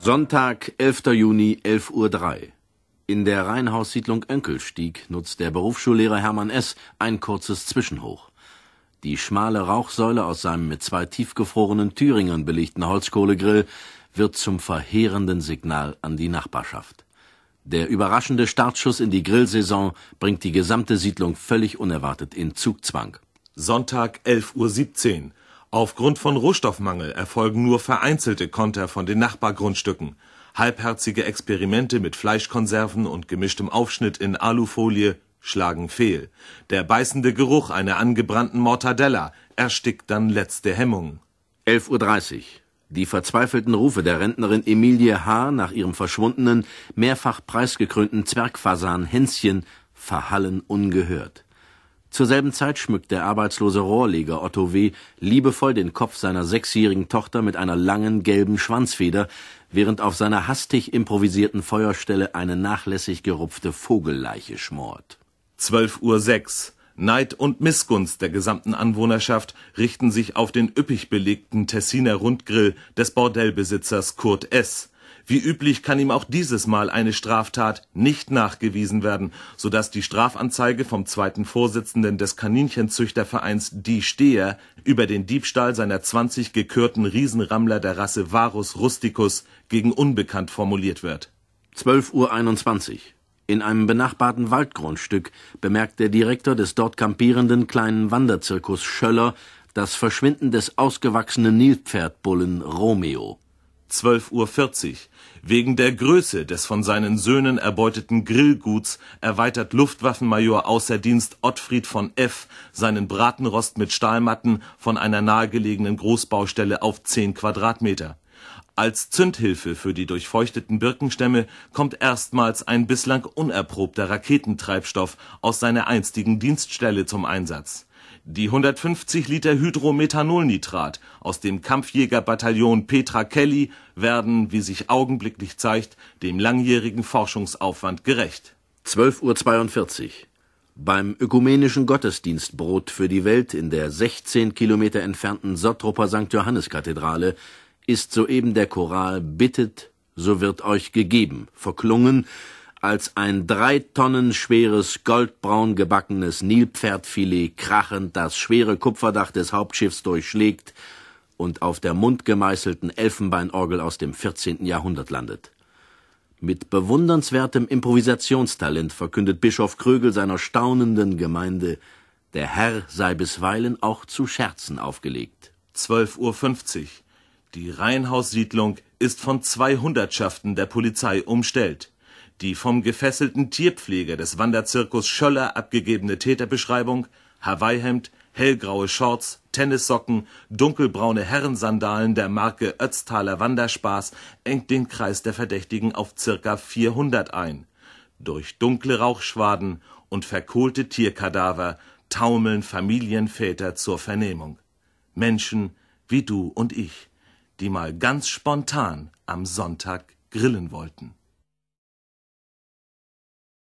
Sonntag, 11. Juni, 11.03 Uhr. In der Reihenhaussiedlung Enkelstieg nutzt der Berufsschullehrer Hermann S. ein kurzes Zwischenhoch. Die schmale Rauchsäule aus seinem mit zwei tiefgefrorenen Thüringern belegten Holzkohlegrill wird zum verheerenden Signal an die Nachbarschaft. Der überraschende Startschuss in die Grillsaison bringt die gesamte Siedlung völlig unerwartet in Zugzwang. Sonntag, 11.17 Uhr. Aufgrund von Rohstoffmangel erfolgen nur vereinzelte Konter von den Nachbargrundstücken. Halbherzige Experimente mit Fleischkonserven und gemischtem Aufschnitt in Alufolie schlagen fehl. Der beißende Geruch einer angebrannten Mortadella erstickt dann letzte Hemmungen. 11.30 Uhr. Die verzweifelten Rufe der Rentnerin Emilie H. nach ihrem verschwundenen, mehrfach preisgekrönten Zwergfasan Hänschen verhallen ungehört. Zur selben Zeit schmückt der arbeitslose Rohrleger Otto W. liebevoll den Kopf seiner sechsjährigen Tochter mit einer langen gelben Schwanzfeder, während auf seiner hastig improvisierten Feuerstelle eine nachlässig gerupfte Vogelleiche schmort. 12.06 Uhr. 6. Neid und Missgunst der gesamten Anwohnerschaft richten sich auf den üppig belegten Tessiner Rundgrill des Bordellbesitzers Kurt S., wie üblich kann ihm auch dieses Mal eine Straftat nicht nachgewiesen werden, so dass die Strafanzeige vom zweiten Vorsitzenden des Kaninchenzüchtervereins Die Steher über den Diebstahl seiner 20 gekürten Riesenrammler der Rasse Varus rusticus gegen unbekannt formuliert wird. 12.21 Uhr. In einem benachbarten Waldgrundstück bemerkt der Direktor des dort kampierenden kleinen Wanderzirkus Schöller das Verschwinden des ausgewachsenen Nilpferdbullen Romeo. 12.40 Uhr. Wegen der Größe des von seinen Söhnen erbeuteten Grillguts erweitert Luftwaffenmajor außer Dienst Ottfried von F. seinen Bratenrost mit Stahlmatten von einer nahegelegenen Großbaustelle auf 10 Quadratmeter. Als Zündhilfe für die durchfeuchteten Birkenstämme kommt erstmals ein bislang unerprobter Raketentreibstoff aus seiner einstigen Dienststelle zum Einsatz die 150 Liter Hydromethanolnitrat aus dem Kampfjägerbataillon Petra Kelly werden, wie sich augenblicklich zeigt, dem langjährigen Forschungsaufwand gerecht. 12.42 Uhr. Beim ökumenischen Gottesdienst Brot für die Welt in der 16 Kilometer entfernten Sottroper St. Johannes Kathedrale ist soeben der Choral Bittet, so wird euch gegeben verklungen, als ein drei Tonnen schweres, goldbraun gebackenes Nilpferdfilet krachend das schwere Kupferdach des Hauptschiffs durchschlägt und auf der mundgemeißelten Elfenbeinorgel aus dem 14. Jahrhundert landet. Mit bewundernswertem Improvisationstalent verkündet Bischof Krögel seiner staunenden Gemeinde, der Herr sei bisweilen auch zu Scherzen aufgelegt. 12.50 Uhr. Die Reihenhaussiedlung ist von zwei Hundertschaften der Polizei umstellt. Die vom gefesselten Tierpfleger des Wanderzirkus Schöller abgegebene Täterbeschreibung Hawaii-Hemd, hellgraue Shorts, Tennissocken, dunkelbraune Herrensandalen der Marke Ötztaler Wanderspaß engt den Kreis der Verdächtigen auf circa 400 ein. Durch dunkle Rauchschwaden und verkohlte Tierkadaver taumeln Familienväter zur Vernehmung. Menschen wie du und ich, die mal ganz spontan am Sonntag grillen wollten.